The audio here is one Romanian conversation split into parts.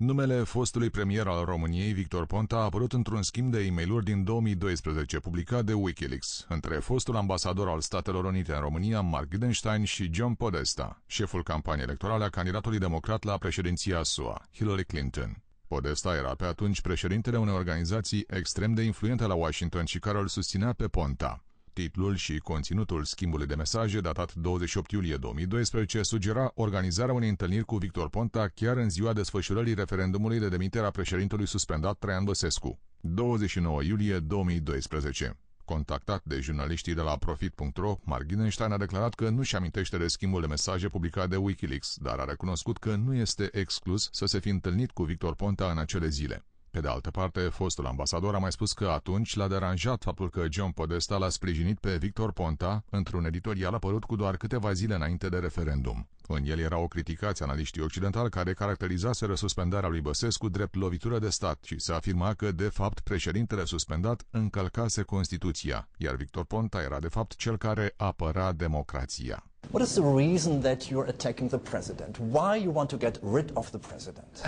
Numele fostului premier al României, Victor Ponta, a apărut într-un schimb de e mail din 2012 publicat de Wikileaks între fostul ambasador al Statelor Unite în România, Mark Gidenstein și John Podesta, șeful campaniei electorale a candidatului democrat la președinția SUA, Hillary Clinton. Podesta era pe atunci președintele unei organizații extrem de influente la Washington și care îl susținea pe Ponta. Titlul și conținutul schimbului de mesaje datat 28 iulie 2012 sugera organizarea unei întâlniri cu Victor Ponta chiar în ziua desfășurării referendumului de demitere a președintelui suspendat Traian Băsescu, 29 iulie 2012. Contactat de jurnaliștii de la Profit.ro, Marginenstein a declarat că nu-și amintește de schimbul de mesaje publicat de Wikileaks, dar a recunoscut că nu este exclus să se fi întâlnit cu Victor Ponta în acele zile. Pe de altă parte, fostul ambasador a mai spus că atunci l-a deranjat faptul că John Podesta l-a sprijinit pe Victor Ponta într-un editorial apărut cu doar câteva zile înainte de referendum. În el erau criticați analiștii occidentali care caracterizaseră suspendarea lui Băsescu drept lovitură de stat și se afirma că, de fapt, președintele suspendat încălcase Constituția, iar Victor Ponta era, de fapt, cel care apăra democrația. What is the reason that you're attacking the president? Why you want to get rid of the president?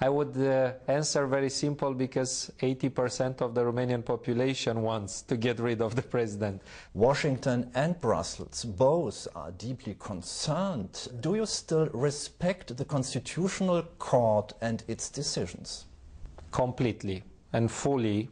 I would uh, answer very simple because 80% of the Romanian population wants to get rid of the president. Washington and Brussels both are deeply concerned. Do you still respect the constitutional court and its decisions? Completely and fully.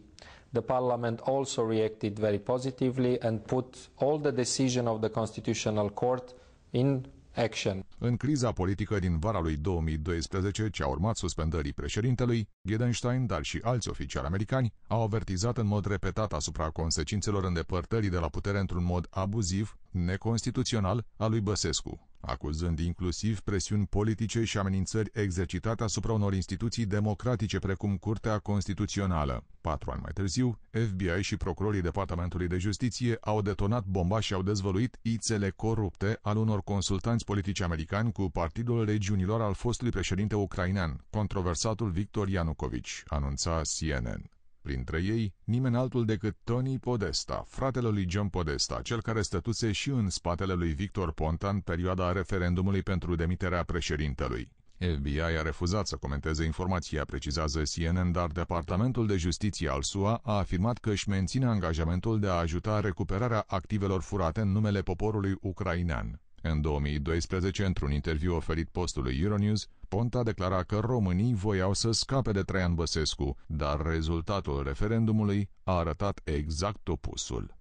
The parliament also reacted very positively and put all the decision of the constitutional court in Action. În criza politică din vara lui 2012, ce a urmat suspendării președintelui, Gedenstein, dar și alți oficiali americani, au avertizat în mod repetat asupra consecințelor îndepărtării de la putere într-un mod abuziv, neconstituțional, a lui Băsescu acuzând inclusiv presiuni politice și amenințări exercitate asupra unor instituții democratice precum Curtea Constituțională. Patru ani mai târziu, FBI și procurorii Departamentului de Justiție au detonat bomba și au dezvăluit ițele corupte al unor consultanți politici americani cu Partidul Regiunilor al fostului președinte ucrainean, controversatul Victor Ianucovici, anunța CNN. Printre ei, nimeni altul decât Tony Podesta, fratele lui John Podesta, cel care stătuse și în spatele lui Victor Ponta în perioada referendumului pentru demiterea președintelui. FBI a refuzat să comenteze informația, precizează CNN, dar Departamentul de Justiție al SUA a afirmat că își menține angajamentul de a ajuta recuperarea activelor furate în numele poporului ucrainean. În 2012, într-un interviu oferit postului Euronews, Ponta declara că românii voiau să scape de Traian Băsescu, dar rezultatul referendumului a arătat exact opusul.